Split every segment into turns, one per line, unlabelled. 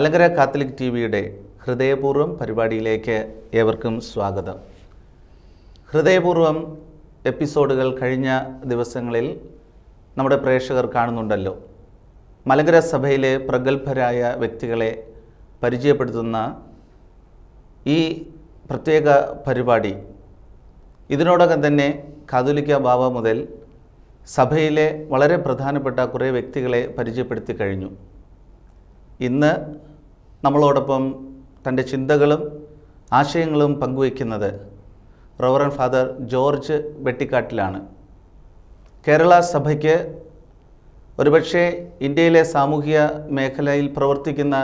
Malankara Catholic T വിയുടെ ഹൃദയപൂർവ്വം പരിപാടിയിലേക്ക് ഏവർക്കും സ്വാഗതം ഹൃദയപൂർവ്വം എപ്പിസോഡുകൾ കഴിഞ്ഞ ദിവസങ്ങളിൽ നമ്മുടെ പ്രേക്ഷകർ കാണുന്നുണ്ടല്ലോ മലങ്കര സഭയിലെ പ്രഗത്ഭരായ വ്യക്തികളെ പരിചയപ്പെടുത്തുന്ന ഈ പ്രത്യേക പരിപാടി ഇതിനോടകം തന്നെ കാതുലിക്ക ബാബ മുതൽ സഭയിലെ വളരെ പ്രധാനപ്പെട്ട കുറേ വ്യക്തികളെ പരിചയപ്പെടുത്തി കഴിഞ്ഞു ഇന്ന് നമ്മളോടൊപ്പം തൻ്റെ ചിന്തകളും ആശയങ്ങളും പങ്കുവയ്ക്കുന്നത് റവറൻ ഫാദർ ജോർജ് വെട്ടിക്കാട്ടിലാണ് കേരള സഭയ്ക്ക് ഒരുപക്ഷെ ഇന്ത്യയിലെ സാമൂഹിക മേഖലയിൽ പ്രവർത്തിക്കുന്ന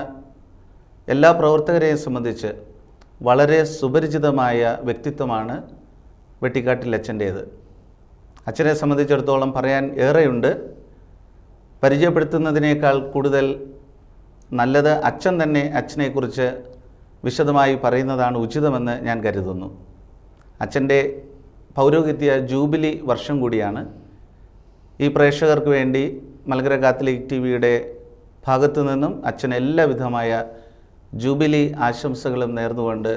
എല്ലാ പ്രവർത്തകരെയും സംബന്ധിച്ച് വളരെ സുപരിചിതമായ വ്യക്തിത്വമാണ് വെട്ടിക്കാട്ടിൽ അച്ഛൻ്റേത് അച്ഛനെ സംബന്ധിച്ചിടത്തോളം പറയാൻ ഏറെയുണ്ട് പരിചയപ്പെടുത്തുന്നതിനേക്കാൾ കൂടുതൽ നല്ലത് അച്ഛൻ തന്നെ അച്ഛനെക്കുറിച്ച് വിശദമായി പറയുന്നതാണ് ഉചിതമെന്ന് ഞാൻ കരുതുന്നു അച്ഛൻ്റെ പൗരോഹിത്യ ജൂബിലി വർഷം കൂടിയാണ് ഈ പ്രേക്ഷകർക്ക് വേണ്ടി മലകര കാത്തലിക് ടി വിയുടെ ഭാഗത്തു നിന്നും അച്ഛൻ എല്ലാവിധമായ ജൂബിലി ആശംസകളും നേർന്നുകൊണ്ട്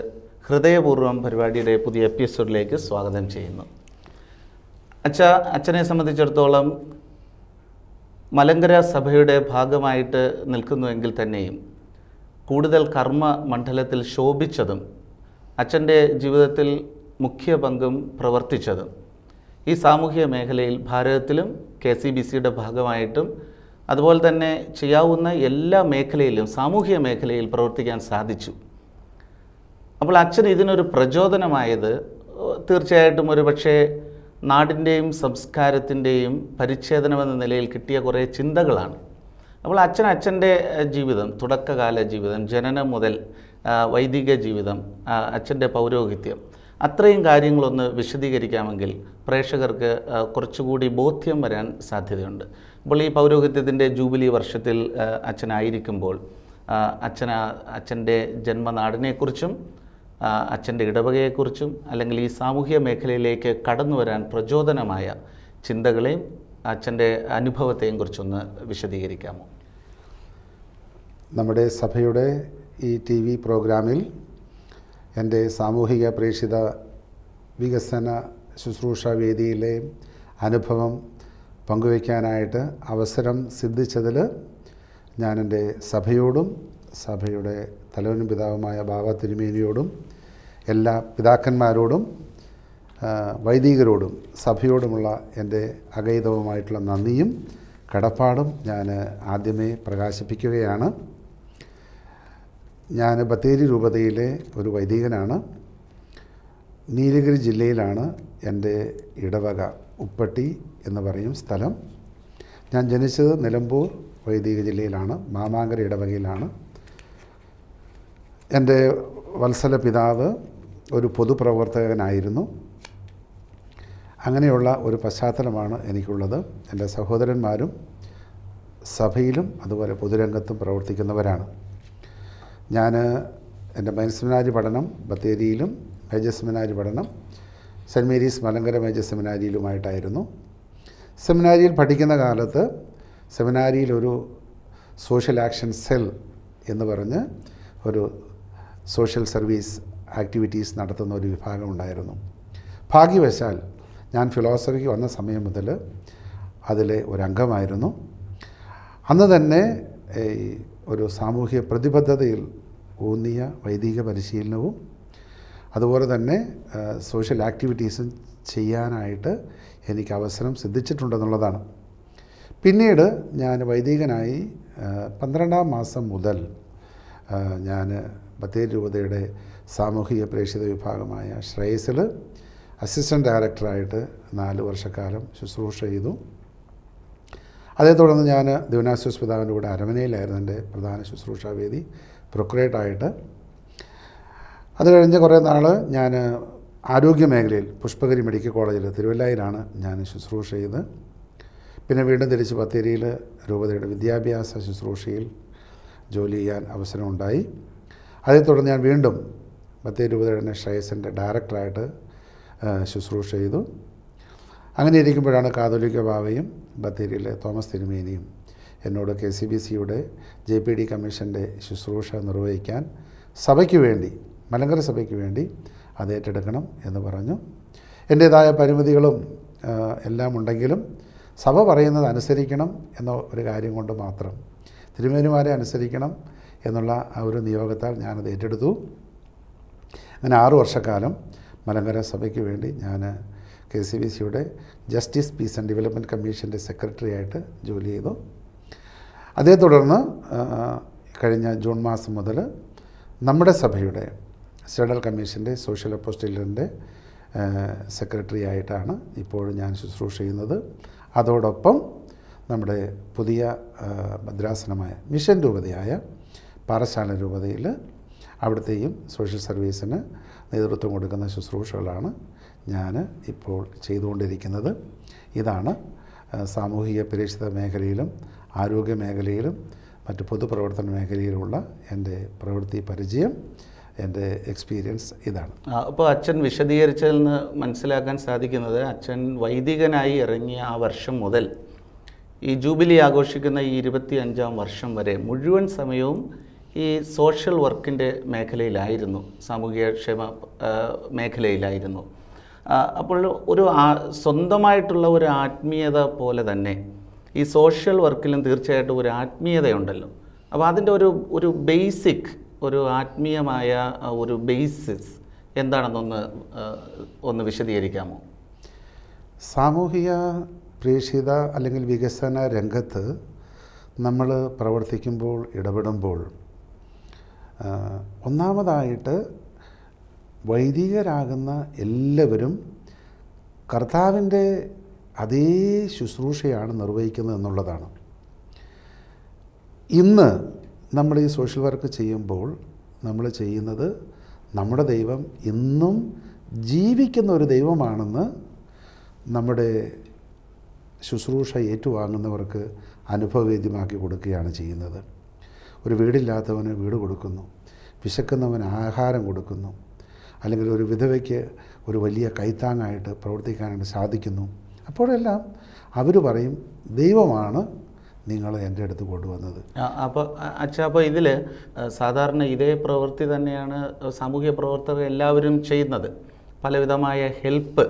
ഹൃദയപൂർവ്വം പരിപാടിയുടെ പുതിയ എപ്പിസോഡിലേക്ക് സ്വാഗതം ചെയ്യുന്നു അച്ഛ അച്ഛനെ സംബന്ധിച്ചിടത്തോളം മലങ്കര സഭയുടെ ഭാഗമായിട്ട് നിൽക്കുന്നുവെങ്കിൽ തന്നെയും കൂടുതൽ കർമ്മ മണ്ഡലത്തിൽ ശോഭിച്ചതും അച്ഛൻ്റെ ജീവിതത്തിൽ മുഖ്യ പങ്കും പ്രവർത്തിച്ചതും ഈ സാമൂഹ്യ മേഖലയിൽ ഭാരതത്തിലും കെ സി ബി സിയുടെ ഭാഗമായിട്ടും അതുപോലെ തന്നെ ചെയ്യാവുന്ന എല്ലാ മേഖലയിലും സാമൂഹ്യ മേഖലയിൽ പ്രവർത്തിക്കാൻ സാധിച്ചു അപ്പോൾ അച്ഛൻ ഇതിനൊരു പ്രചോദനമായത് തീർച്ചയായിട്ടും ഒരു പക്ഷേ നാടിൻ്റെയും സംസ്കാരത്തിൻ്റെയും പരിച്ഛേദനമെന്ന നിലയിൽ കിട്ടിയ കുറേ ചിന്തകളാണ് അപ്പോൾ അച്ഛൻ അച്ഛൻ്റെ ജീവിതം തുടക്കകാല ജീവിതം ജനനം മുതൽ വൈദിക ജീവിതം അച്ഛൻ്റെ പൗരോഹിത്യം അത്രയും കാര്യങ്ങളൊന്ന് വിശദീകരിക്കാമെങ്കിൽ പ്രേക്ഷകർക്ക് കുറച്ചുകൂടി ബോധ്യം വരാൻ സാധ്യതയുണ്ട് അപ്പോൾ ഈ പൗരോഹിത്യത്തിൻ്റെ ജൂബിലി വർഷത്തിൽ അച്ഛനായിരിക്കുമ്പോൾ അച്ഛന അച്ഛൻ്റെ ജന്മനാടിനെക്കുറിച്ചും അച്ഛൻ്റെ ഇടവകയെക്കുറിച്ചും അല്ലെങ്കിൽ ഈ സാമൂഹ്യ മേഖലയിലേക്ക് കടന്നു വരാൻ പ്രചോദനമായ ചിന്തകളെയും അച്ഛൻ്റെ അനുഭവത്തെയും കുറിച്ചൊന്ന് വിശദീകരിക്കാമോ
നമ്മുടെ സഭയുടെ ഈ ടി വി പ്രോഗ്രാമിൽ എൻ്റെ സാമൂഹിക പ്രേക്ഷിത വികസന ശുശ്രൂഷ വേദിയിലെ അനുഭവം പങ്കുവയ്ക്കാനായിട്ട് അവസരം സിദ്ധിച്ചതിൽ ഞാൻ എൻ്റെ സഭയോടും സഭയുടെ തലവനും പിതാവുമായ ബാബ തിരുമേനിയോടും എല്ലാ പിതാക്കന്മാരോടും വൈദികരോടും സഭയോടുമുള്ള എൻ്റെ അഗൈതവുമായിട്ടുള്ള നന്ദിയും കടപ്പാടും ഞാൻ ആദ്യമേ പ്രകാശിപ്പിക്കുകയാണ് ഞാൻ ബത്തേരി രൂപതയിലെ ഒരു വൈദികനാണ് നീലഗിരി ജില്ലയിലാണ് എൻ്റെ ഇടവക ഉപ്പട്ടി എന്ന് പറയും സ്ഥലം ഞാൻ ജനിച്ചത് നിലമ്പൂർ വൈദിക ജില്ലയിലാണ് മാമാങ്കര ഇടവകയിലാണ് എൻ്റെ വത്സല പിതാവ് ഒരു പൊതുപ്രവർത്തകനായിരുന്നു അങ്ങനെയുള്ള ഒരു പശ്ചാത്തലമാണ് എനിക്കുള്ളത് എൻ്റെ സഹോദരന്മാരും സഭയിലും അതുപോലെ പൊതുരംഗത്തും പ്രവർത്തിക്കുന്നവരാണ് ഞാൻ എൻ്റെ മെയിൻ പഠനം ബത്തേരിയിലും മേജർ സെമിനാരി പഠനം സെൻറ്റ് മേരീസ് മലങ്കര മേജർ സെമിനാരിയിലുമായിട്ടായിരുന്നു സെമിനാരിയിൽ പഠിക്കുന്ന കാലത്ത് സെമിനാരിയിൽ ഒരു സോഷ്യൽ ആക്ഷൻ സെൽ എന്ന് പറഞ്ഞ് ഒരു സോഷ്യൽ സർവീസ് ആക്ടിവിറ്റീസ് നടത്തുന്ന ഒരു വിഭാഗമുണ്ടായിരുന്നു ഭാഗ്യവശാൽ ഞാൻ ഫിലോസഫിക്ക് വന്ന സമയം മുതൽ അതിലെ ഒരു അംഗമായിരുന്നു അന്ന് തന്നെ ഒരു സാമൂഹ്യ പ്രതിബദ്ധതയിൽ ഊന്നിയ വൈദിക പരിശീലനവും അതുപോലെ തന്നെ സോഷ്യൽ ആക്ടിവിറ്റീസും ചെയ്യാനായിട്ട് എനിക്ക് അവസരം സിദ്ധിച്ചിട്ടുണ്ടെന്നുള്ളതാണ് പിന്നീട് ഞാൻ വൈദികനായി പന്ത്രണ്ടാം മാസം മുതൽ ഞാൻ ബത്തേരി രൂപതയുടെ സാമൂഹിക പ്രേക്ഷിത വിഭാഗമായ ശ്രേയസിൽ അസിസ്റ്റൻ്റ് ഡയറക്ടറായിട്ട് നാല് വർഷക്കാലം ശുശ്രൂഷ ചെയ്തു അതേ തുടർന്ന് ഞാൻ ദിവനാശ്വസ് പിതാവിൻ്റെ കൂടെ അരമനയിലായിരുന്നു എൻ്റെ പ്രധാന ശുശ്രൂഷാ വേദി പ്രൊക്രേറ്റായിട്ട് അത് കഴിഞ്ഞ് കുറേ നാൾ ഞാൻ ആരോഗ്യ മേഖലയിൽ പുഷ്പഗിരി മെഡിക്കൽ കോളേജിൽ തിരുവല്ലായിലാണ് ഞാൻ ശുശ്രൂഷ ചെയ്ത് പിന്നെ വീണ്ടും തിരിച്ച് ബത്തേരിയിൽ രൂപതയുടെ വിദ്യാഭ്യാസ ശുശ്രൂഷയിൽ ജോലി ചെയ്യാൻ അവസരമുണ്ടായി അതേ തുടർന്ന് ഞാൻ വീണ്ടും മത്തേ രൂപതയുടെ ശ്രേയസിൻ്റെ ഡയറക്ടറായിട്ട് ശുശ്രൂഷ ചെയ്തു അങ്ങനെ ഇരിക്കുമ്പോഴാണ് കാതോലിക്ക ബാവയും ബത്തേരിയിലെ തോമസ് തിരുമേനിയും എന്നോട് കെ സി ബി സിയുടെ ജെ പി ഡി കമ്മീഷൻ്റെ ശുശ്രൂഷ നിർവഹിക്കാൻ സഭയ്ക്ക് വേണ്ടി മലങ്കര സഭയ്ക്ക് വേണ്ടി അത് ഏറ്റെടുക്കണം എന്ന് പറഞ്ഞു എൻ്റേതായ പരിമിതികളും എല്ലാം ഉണ്ടെങ്കിലും സഭ പറയുന്നത് അനുസരിക്കണം എന്ന ഒരു കാര്യം കൊണ്ട് മാത്രം തിരുമേനിമാരെ അനുസരിക്കണം എന്നുള്ള ആ ഒരു നിയോഗത്താൽ ഞാനത് ഏറ്റെടുത്തു അങ്ങനെ ആറു വർഷക്കാലം മലങ്കര സഭയ്ക്ക് വേണ്ടി ഞാൻ കെ സി ബി സിയുടെ ജസ്റ്റിസ് പീസ് ആൻഡ് ഡെവലപ്മെൻറ്റ് കമ്മീഷൻ്റെ സെക്രട്ടറി ആയിട്ട് ജോലി ചെയ്തു അതേ തുടർന്ന് കഴിഞ്ഞ ജൂൺ മാസം മുതൽ നമ്മുടെ സഭയുടെ സെഡൽ കമ്മീഷൻ്റെ സോഷ്യൽ അപ്പോസ്റ്റിലിൻ്റെ സെക്രട്ടറി ആയിട്ടാണ് ഇപ്പോൾ ഞാൻ ശുശ്രൂഷ ചെയ്യുന്നത് അതോടൊപ്പം നമ്മുടെ പുതിയ ഭദ്രാസനമായ മിഷൻ രൂപതയായ പാറശാല രൂപതയിൽ അവിടുത്തെയും സോഷ്യൽ സർവീസിന് നേതൃത്വം കൊടുക്കുന്ന ശുശ്രൂഷകളാണ് ഞാൻ ഇപ്പോൾ ചെയ്തുകൊണ്ടിരിക്കുന്നത് ഇതാണ് സാമൂഹിക പരീക്ഷിത മേഖലയിലും ആരോഗ്യ മേഖലയിലും മറ്റ് പൊതുപ്രവർത്തന മേഖലയിലുള്ള എൻ്റെ പ്രവൃത്തി പരിചയം എൻ്റെ എക്സ്പീരിയൻസ് ഇതാണ്
അപ്പോൾ അച്ഛൻ വിശദീകരിച്ചതിൽ നിന്ന് മനസ്സിലാക്കാൻ സാധിക്കുന്നത് അച്ഛൻ വൈദികനായി ഇറങ്ങിയ ആ വർഷം മുതൽ ഈ ജൂബിലി ആഘോഷിക്കുന്ന ഈ ഇരുപത്തി അഞ്ചാം വർഷം വരെ മുഴുവൻ സമയവും ഈ സോഷ്യൽ വർക്കിൻ്റെ മേഖലയിലായിരുന്നു സാമൂഹികക്ഷേമ മേഖലയിലായിരുന്നു അപ്പോൾ ഒരു സ്വന്തമായിട്ടുള്ള ഒരു ആത്മീയത പോലെ തന്നെ ഈ സോഷ്യൽ വർക്കിലും തീർച്ചയായിട്ടും ഒരു ആത്മീയതയുണ്ടല്ലോ അപ്പോൾ അതിൻ്റെ ഒരു ഒരു ബേസിക് ഒരു ആത്മീയമായ ഒരു ബേസിസ് എന്താണെന്നൊന്ന് ഒന്ന് വിശദീകരിക്കാമോ
സാമൂഹിക പ്രേക്ഷിത അല്ലെങ്കിൽ വികസന രംഗത്ത് നമ്മൾ പ്രവർത്തിക്കുമ്പോൾ ഇടപെടുമ്പോൾ ഒന്നാമതായിട്ട് വൈദികരാകുന്ന എല്ലാവരും കർത്താവിൻ്റെ അതേ ശുശ്രൂഷയാണ് നിർവഹിക്കുന്നത് എന്നുള്ളതാണ് ഇന്ന് നമ്മൾ ഈ സോഷ്യൽ വർക്ക് ചെയ്യുമ്പോൾ നമ്മൾ ചെയ്യുന്നത് നമ്മുടെ ദൈവം ഇന്നും ജീവിക്കുന്ന ഒരു ദൈവമാണെന്ന് നമ്മുടെ ശുശ്രൂഷ ഏറ്റുവാങ്ങുന്നവർക്ക് അനുഭവവേദ്യമാക്കി കൊടുക്കുകയാണ് ചെയ്യുന്നത് ഒരു വീടില്ലാത്തവന് വീട് കൊടുക്കുന്നു വിശക്കുന്നവന് ആഹാരം കൊടുക്കുന്നു അല്ലെങ്കിൽ ഒരു വിധവയ്ക്ക് ഒരു വലിയ കൈത്താങ്ങായിട്ട് പ്രവർത്തിക്കാനായിട്ട് സാധിക്കുന്നു അപ്പോഴെല്ലാം അവർ പറയും ദൈവമാണ് നിങ്ങൾ എൻ്റെ അടുത്ത് കൊണ്ടുവന്നത്
അപ്പോൾ അച്ഛാ അപ്പോൾ ഇതിൽ സാധാരണ ഇതേ പ്രവൃത്തി തന്നെയാണ് സാമൂഹ്യ പ്രവർത്തകർ എല്ലാവരും ചെയ്യുന്നത് പലവിധമായ ഹെൽപ്പ്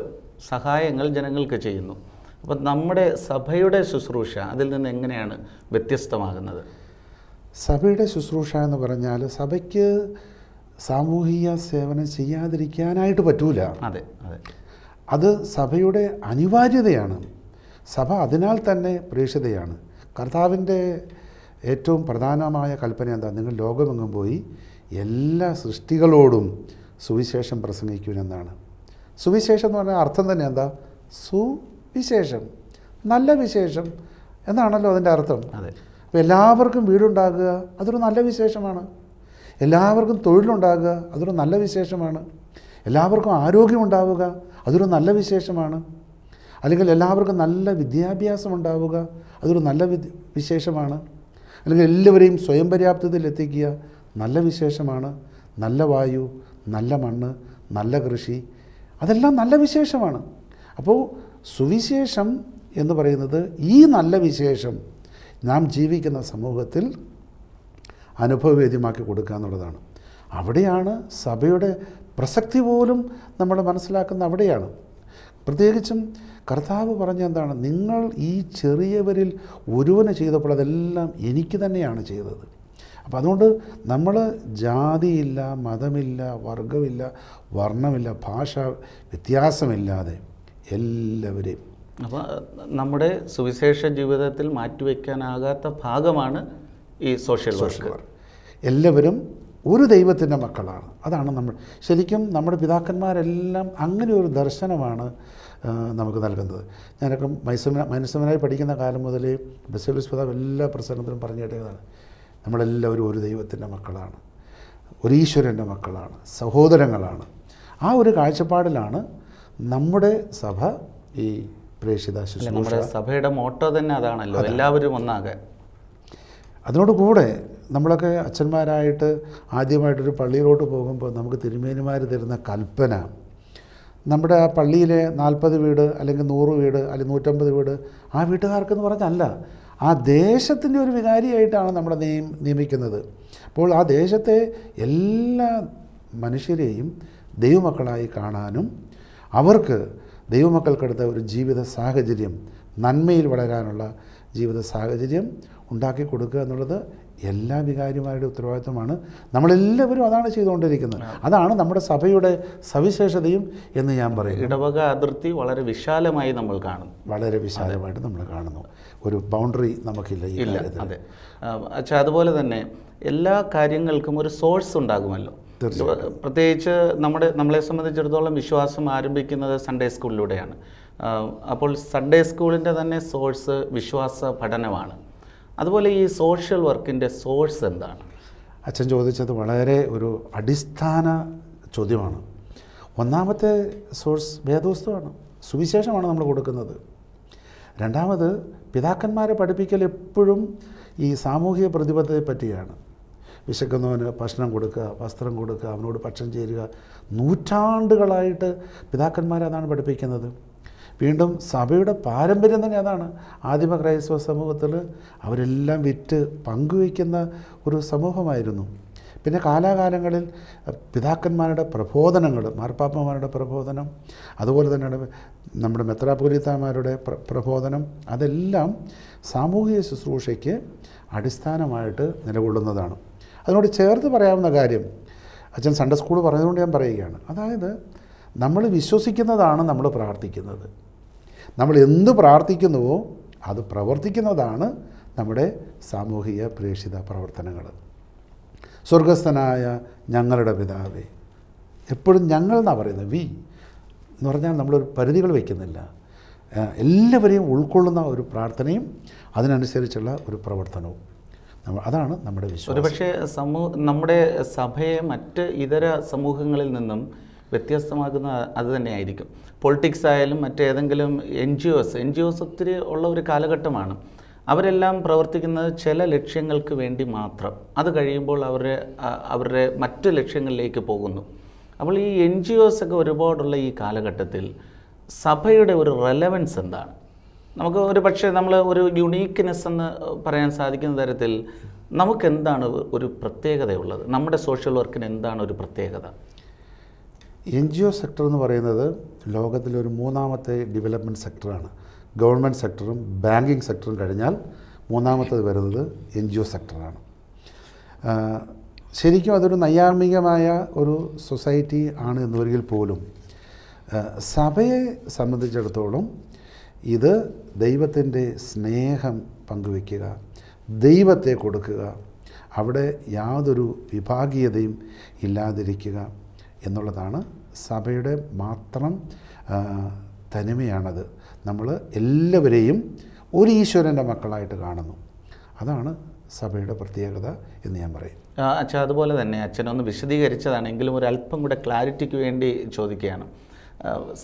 സഹായങ്ങൾ ജനങ്ങൾക്ക് ചെയ്യുന്നു അപ്പം നമ്മുടെ സഭയുടെ ശുശ്രൂഷ അതിൽ നിന്ന് എങ്ങനെയാണ് വ്യത്യസ്തമാകുന്നത്
സഭയുടെ ശുശ്രൂഷ എന്ന് പറഞ്ഞാൽ സഭയ്ക്ക് സാമൂഹിക സേവനം ചെയ്യാതിരിക്കാനായിട്ട് പറ്റൂല അതെ അതെ അത് സഭയുടെ അനിവാര്യതയാണ് സഭ അതിനാൽ തന്നെ പ്രേക്ഷിതയാണ് കർത്താവിൻ്റെ ഏറ്റവും പ്രധാനമായ കൽപ്പന എന്താ നിങ്ങൾ ലോകമെങ്ങും പോയി എല്ലാ സൃഷ്ടികളോടും സുവിശേഷം പ്രസംഗിക്കുമെന്നാണ് സുവിശേഷം എന്ന് പറഞ്ഞാൽ അർത്ഥം തന്നെ എന്താ സുവിശേഷം നല്ല വിശേഷം എന്നാണല്ലോ അതിൻ്റെ അർത്ഥം അതെ അപ്പോൾ എല്ലാവർക്കും വീടുണ്ടാകുക അതൊരു നല്ല വിശേഷമാണ് എല്ലാവർക്കും തൊഴിലുണ്ടാകുക അതൊരു നല്ല വിശേഷമാണ് എല്ലാവർക്കും ആരോഗ്യമുണ്ടാവുക അതൊരു നല്ല വിശേഷമാണ് അല്ലെങ്കിൽ എല്ലാവർക്കും നല്ല വിദ്യാഭ്യാസം ഉണ്ടാവുക അതൊരു നല്ല വിശേഷമാണ് അല്ലെങ്കിൽ എല്ലാവരെയും സ്വയം പര്യാപ്തതയിൽ എത്തിക്കുക നല്ല വിശേഷമാണ് നല്ല വായു നല്ല മണ്ണ് നല്ല കൃഷി അതെല്ലാം നല്ല വിശേഷമാണ് അപ്പോൾ സുവിശേഷം എന്ന് പറയുന്നത് ഈ നല്ല വിശേഷം നാം ജീവിക്കുന്ന സമൂഹത്തിൽ അനുഭവവേദ്യമാക്കി കൊടുക്കുക എന്നുള്ളതാണ് അവിടെയാണ് സഭയുടെ പ്രസക്തി പോലും നമ്മൾ മനസ്സിലാക്കുന്ന അവിടെയാണ് പ്രത്യേകിച്ചും കർത്താവ് പറഞ്ഞ എന്താണ് നിങ്ങൾ ഈ ചെറിയവരിൽ ഒരുവനെ ചെയ്തപ്പോൾ അതെല്ലാം എനിക്ക് തന്നെയാണ് ചെയ്തത് അപ്പോൾ അതുകൊണ്ട് നമ്മൾ ജാതിയില്ല മതമില്ല വർഗമില്ല വർണ്ണമില്ല ഭാഷ വ്യത്യാസമില്ലാതെ എല്ലാവരെയും
അപ്പോൾ നമ്മുടെ സുവിശേഷ ജീവിതത്തിൽ മാറ്റിവെക്കാനാകാത്ത ഭാഗമാണ് ഈ സോഷ്യൽ
സോഷ്യൽ വർക്ക് എല്ലാവരും ഒരു ദൈവത്തിൻ്റെ മക്കളാണ് അതാണ് നമ്മൾ ശരിക്കും നമ്മുടെ പിതാക്കന്മാരെല്ലാം അങ്ങനെ ഒരു ദർശനമാണ് നമുക്ക് നൽകുന്നത് ഞാനൊക്കെ മൈസമന മനുസമനായി പഠിക്കുന്ന കാലം മുതൽ ബസേലിസ് പിതാവ് എല്ലാ പ്രസംഗത്തിലും പറഞ്ഞു കേട്ടതാണ് നമ്മളെല്ലാവരും ഒരു ദൈവത്തിൻ്റെ മക്കളാണ് ഒരു ഈശ്വരൻ്റെ മക്കളാണ് സഹോദരങ്ങളാണ് ആ ഒരു കാഴ്ചപ്പാടിലാണ് നമ്മുടെ സഭ ഈ പ്രേഷിത നമ്മുടെ
സഭയുടെ മോട്ടോ തന്നെ അതാണല്ലോ എല്ലാവരും അതിനോട്
അതിനോടുകൂടെ നമ്മളൊക്കെ അച്ഛന്മാരായിട്ട് ആദ്യമായിട്ടൊരു പള്ളിയിലോട്ട് പോകുമ്പോൾ നമുക്ക് തിരുമേനിമാർ തരുന്ന കൽപ്പന നമ്മുടെ ആ പള്ളിയിലെ നാൽപ്പത് വീട് അല്ലെങ്കിൽ നൂറ് വീട് അല്ലെങ്കിൽ നൂറ്റമ്പത് വീട് ആ വീട്ടുകാർക്കെന്ന് പറഞ്ഞല്ല ആ ദേശത്തിൻ്റെ ഒരു വികാരിയായിട്ടാണ് നമ്മളെ നിയം നിയമിക്കുന്നത് അപ്പോൾ ആ ദേശത്തെ എല്ലാ മനുഷ്യരെയും ദൈവമക്കളായി കാണാനും അവർക്ക് ദൈവമക്കൾക്കെടുത്ത ഒരു ജീവിത സാഹചര്യം നന്മയിൽ വളരാനുള്ള ജീവിത സാഹചര്യം ഉണ്ടാക്കി കൊടുക്കുക എന്നുള്ളത് എല്ലാ വികാരിമാരുടെ ഉത്തരവാദിത്വമാണ് നമ്മളെല്ലാവരും അതാണ് ചെയ്തുകൊണ്ടിരിക്കുന്നത് അതാണ് നമ്മുടെ സഭയുടെ സവിശേഷതയും എന്ന് ഞാൻ പറയും ഇടവക അതിർത്തി
വളരെ വിശാലമായി നമ്മൾ
കാണുന്നു വളരെ വിശാലമായിട്ട് നമ്മൾ കാണുന്നു ഒരു ബൗണ്ടറി നമുക്കില്ല ഇല്ല
അതെ അച്ഛാ അതുപോലെ തന്നെ എല്ലാ കാര്യങ്ങൾക്കും ഒരു സോഴ്സ് ഉണ്ടാകുമല്ലോ പ്രത്യേകിച്ച് നമ്മുടെ നമ്മളെ സംബന്ധിച്ചിടത്തോളം വിശ്വാസം ആരംഭിക്കുന്നത് സൺഡേ സ്കൂളിലൂടെയാണ് അപ്പോൾ സൺഡേ സ്കൂളിൻ്റെ തന്നെ സോഴ്സ് വിശ്വാസ പഠനമാണ് അതുപോലെ ഈ സോഷ്യൽ വർക്കിൻ്റെ സോഴ്സ്
എന്താണ് അച്ഛൻ ചോദിച്ചത് വളരെ ഒരു അടിസ്ഥാന ചോദ്യമാണ് ഒന്നാമത്തെ സോഴ്സ് വേദോസ്തമാണ് സുവിശേഷമാണ് നമ്മൾ കൊടുക്കുന്നത് രണ്ടാമത് പിതാക്കന്മാരെ പഠിപ്പിക്കൽ എപ്പോഴും ഈ സാമൂഹിക പ്രതിബദ്ധതയെ പറ്റിയാണ് വിശക്കുന്നവന് ഭക്ഷണം കൊടുക്കുക വസ്ത്രം കൊടുക്കുക അവനോട് പക്ഷം ചേരുക നൂറ്റാണ്ടുകളായിട്ട് പിതാക്കന്മാരെ അതാണ് പഠിപ്പിക്കുന്നത് വീണ്ടും സഭയുടെ പാരമ്പര്യം തന്നെ അതാണ് ആദിമ ക്രൈസ്തവ സമൂഹത്തിൽ അവരെല്ലാം വിറ്റ് പങ്കുവയ്ക്കുന്ന ഒരു സമൂഹമായിരുന്നു പിന്നെ കാലാകാലങ്ങളിൽ പിതാക്കന്മാരുടെ പ്രബോധനങ്ങൾ മാർപ്പാപ്പന്മാരുടെ പ്രബോധനം അതുപോലെ തന്നെയാണ് നമ്മുടെ മെത്രാപൂലിത്താമാരുടെ പ്ര പ്രബോധനം അതെല്ലാം സാമൂഹിക ശുശ്രൂഷയ്ക്ക് അടിസ്ഥാനമായിട്ട് നിലകൊള്ളുന്നതാണ് അതിനോട് ചേർത്ത് പറയാവുന്ന കാര്യം അച്ഛൻ സൺഡേ സ്കൂൾ പറഞ്ഞതുകൊണ്ട് ഞാൻ പറയുകയാണ് അതായത് നമ്മൾ വിശ്വസിക്കുന്നതാണ് നമ്മൾ പ്രാർത്ഥിക്കുന്നത് നമ്മൾ എന്ത് പ്രാർത്ഥിക്കുന്നുവോ അത് പ്രവർത്തിക്കുന്നതാണ് നമ്മുടെ സാമൂഹിക പ്രേക്ഷിത പ്രവർത്തനങ്ങൾ സ്വർഗസ്ഥനായ ഞങ്ങളുടെ പിതാവേ എപ്പോഴും ഞങ്ങൾ എന്നാണ് പറയുന്നത് വി എന്ന് പറഞ്ഞാൽ നമ്മളൊരു പരിധികൾ വയ്ക്കുന്നില്ല എല്ലാവരെയും ഉൾക്കൊള്ളുന്ന ഒരു പ്രാർത്ഥനയും അതിനനുസരിച്ചുള്ള ഒരു പ്രവർത്തനവും അതാണ് നമ്മുടെ വിശ്വാസം ഒരുപക്ഷെ
സമൂഹ നമ്മുടെ സഭയെ മറ്റ് ഇതര സമൂഹങ്ങളിൽ നിന്നും വ്യത്യസ്തമാക്കുന്ന അത് തന്നെയായിരിക്കും പൊളിറ്റിക്സ് ആയാലും മറ്റേതെങ്കിലും N G Os N G Os ഒത്തിരി ഉള്ള ഒരു കാലഘട്ടമാണ് അവരെല്ലാം പ്രവർത്തിക്കുന്നത് ചില ലക്ഷ്യങ്ങൾക്ക് വേണ്ടി മാത്രം അത് കഴിയുമ്പോൾ അവരുടെ അവരുടെ മറ്റു ലക്ഷ്യങ്ങളിലേക്ക് പോകുന്നു അപ്പോൾ ഈ എൻ ജി ഒസ് ഒക്കെ ഒരുപാടുള്ള ഈ കാലഘട്ടത്തിൽ സഭയുടെ ഒരു റെലവൻസ് എന്താണ് നമുക്ക് ഒരു പക്ഷേ നമ്മൾ ഒരു യുണീക്ക്നെസ് എന്ന് പറയാൻ സാധിക്കുന്ന തരത്തിൽ നമുക്കെന്താണ് ഒരു പ്രത്യേകതയുള്ളത് നമ്മുടെ സോഷ്യൽ വർക്കിന് എന്താണ് ഒരു പ്രത്യേകത
എൻ ജി ഒ സെക്ടർ എന്ന് പറയുന്നത് ലോകത്തിലെ ഒരു മൂന്നാമത്തെ ഡെവലപ്മെൻറ്റ് സെക്ടറാണ് ഗവൺമെൻറ് സെക്ടറും ബാങ്കിങ് സെക്ടറും കഴിഞ്ഞാൽ മൂന്നാമത്തത് വരുന്നത് എൻ ജി ഒ സെക്ടറാണ് ശരിക്കും അതൊരു നൈയാർമികമായ ഒരു സൊസൈറ്റി ആണ് എന്നുവരികിൽ പോലും സഭയെ സംബന്ധിച്ചിടത്തോളം ഇത് ദൈവത്തിൻ്റെ സ്നേഹം പങ്കുവയ്ക്കുക ദൈവത്തെ കൊടുക്കുക അവിടെ യാതൊരു വിഭാഗീയതയും ഇല്ലാതിരിക്കുക എന്നുള്ളതാണ് സഭയുടെ മാത്രം തനിമയാണത് നമ്മൾ എല്ലാവരെയും ഒരു ഈശ്വരൻ്റെ മക്കളായിട്ട് കാണുന്നു അതാണ് സഭയുടെ പ്രത്യേകത എന്ന് ഞാൻ
പറയും അച്ഛ അതുപോലെ തന്നെ അച്ഛനൊന്ന് വിശദീകരിച്ചതാണെങ്കിലും ഒരു അല്പം കൂടെ ക്ലാരിറ്റിക്ക് വേണ്ടി ചോദിക്കുകയാണ്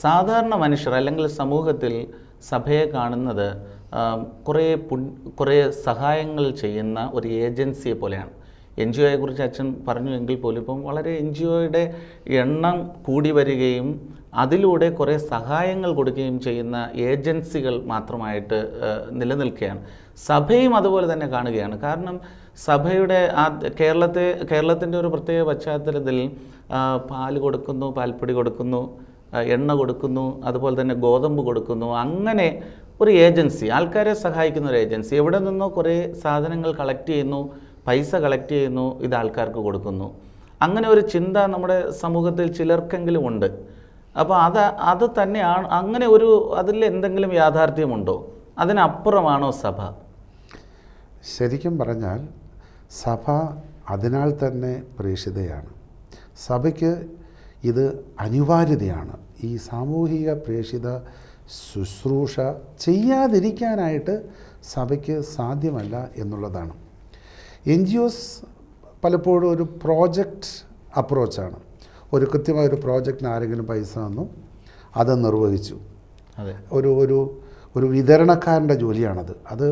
സാധാരണ മനുഷ്യർ അല്ലെങ്കിൽ സമൂഹത്തിൽ സഭയെ കാണുന്നത് കുറേ കുറേ സഹായങ്ങൾ ചെയ്യുന്ന ഒരു ഏജൻസിയെ പോലെയാണ് എൻ ജി കുറിച്ച് അച്ഛൻ പറഞ്ഞു എങ്കിൽ പോലും ഇപ്പം വളരെ എൻ ജി ഒയുടെ എണ്ണം കൂടി വരികയും അതിലൂടെ കുറേ സഹായങ്ങൾ കൊടുക്കുകയും ചെയ്യുന്ന ഏജൻസികൾ മാത്രമായിട്ട് നിലനിൽക്കുകയാണ് സഭയും അതുപോലെ തന്നെ കാണുകയാണ് കാരണം സഭയുടെ ആ കേരളത്തെ കേരളത്തിൻ്റെ ഒരു പ്രത്യേക പശ്ചാത്തലത്തിൽ പാൽ കൊടുക്കുന്നു പാൽപ്പൊടി കൊടുക്കുന്നു എണ്ണ കൊടുക്കുന്നു അതുപോലെ തന്നെ ഗോതമ്പ് കൊടുക്കുന്നു അങ്ങനെ ഒരു ഏജൻസി ആൾക്കാരെ സഹായിക്കുന്ന ഒരു ഏജൻസി എവിടെ നിന്നോ കുറേ സാധനങ്ങൾ കളക്ട് ചെയ്യുന്നു പൈസ കളക്ട് ചെയ്യുന്നു ഇത് ആൾക്കാർക്ക് കൊടുക്കുന്നു അങ്ങനെ ഒരു ചിന്ത നമ്മുടെ സമൂഹത്തിൽ ചിലർക്കെങ്കിലും ഉണ്ട് അപ്പോൾ അത് അത് തന്നെയാണ് അങ്ങനെ ഒരു അതിൽ എന്തെങ്കിലും യാഥാർത്ഥ്യമുണ്ടോ അതിനപ്പുറമാണോ സഭ
ശരിക്കും പറഞ്ഞാൽ സഭ അതിനാൽ തന്നെ പ്രേക്ഷിതയാണ് സഭയ്ക്ക് ഇത് അനിവാര്യതയാണ് ഈ സാമൂഹിക പ്രേഷിത ശുശ്രൂഷ ചെയ്യാതിരിക്കാനായിട്ട് സഭയ്ക്ക് സാധ്യമല്ല എന്നുള്ളതാണ് എൻ ജി ഒസ് പലപ്പോഴും ഒരു പ്രോജക്റ്റ് അപ്രോച്ചാണ് ഒരു കൃത്യമായ ഒരു പ്രോജക്റ്റിന് ആരെങ്കിലും പൈസ തന്നു അത് നിർവഹിച്ചു ഒരു ഒരു ഒരു വിതരണക്കാരൻ്റെ ജോലിയാണത് അത്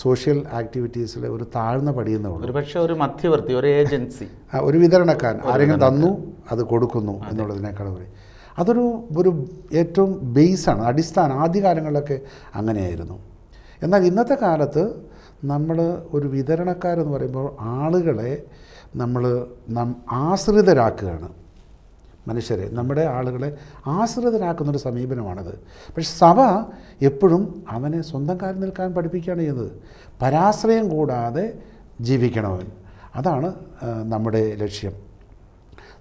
സോഷ്യൽ ആക്ടിവിറ്റീസിലെ ഒരു താഴ്ന്ന പടിയെന്നേ
ഒരു പക്ഷേ ഒരു മധ്യവർത്തി ഒരു ഏജൻസി
ഒരു വിതരണക്കാരൻ ആരെങ്കിലും തന്നു അത് കൊടുക്കുന്നു എന്നുള്ളതിനേക്കാൾ പറയും അതൊരു ഒരു ഏറ്റവും ബേസാണ് അടിസ്ഥാനം ആദ്യകാലങ്ങളിലൊക്കെ അങ്ങനെയായിരുന്നു എന്നാൽ ഇന്നത്തെ കാലത്ത് നമ്മൾ ഒരു വിതരണക്കാരെന്ന് പറയുമ്പോൾ ആളുകളെ നമ്മൾ നം ആശ്രിതരാക്കുകയാണ് മനുഷ്യരെ നമ്മുടെ ആളുകളെ ആശ്രിതരാക്കുന്നൊരു സമീപനമാണത് പക്ഷെ സഭ എപ്പോഴും അവനെ സ്വന്തം കാര്യം നിൽക്കാൻ പഠിപ്പിക്കുകയാണ് ചെയ്യുന്നത് പരാശ്രയം കൂടാതെ ജീവിക്കണവൻ അതാണ് നമ്മുടെ ലക്ഷ്യം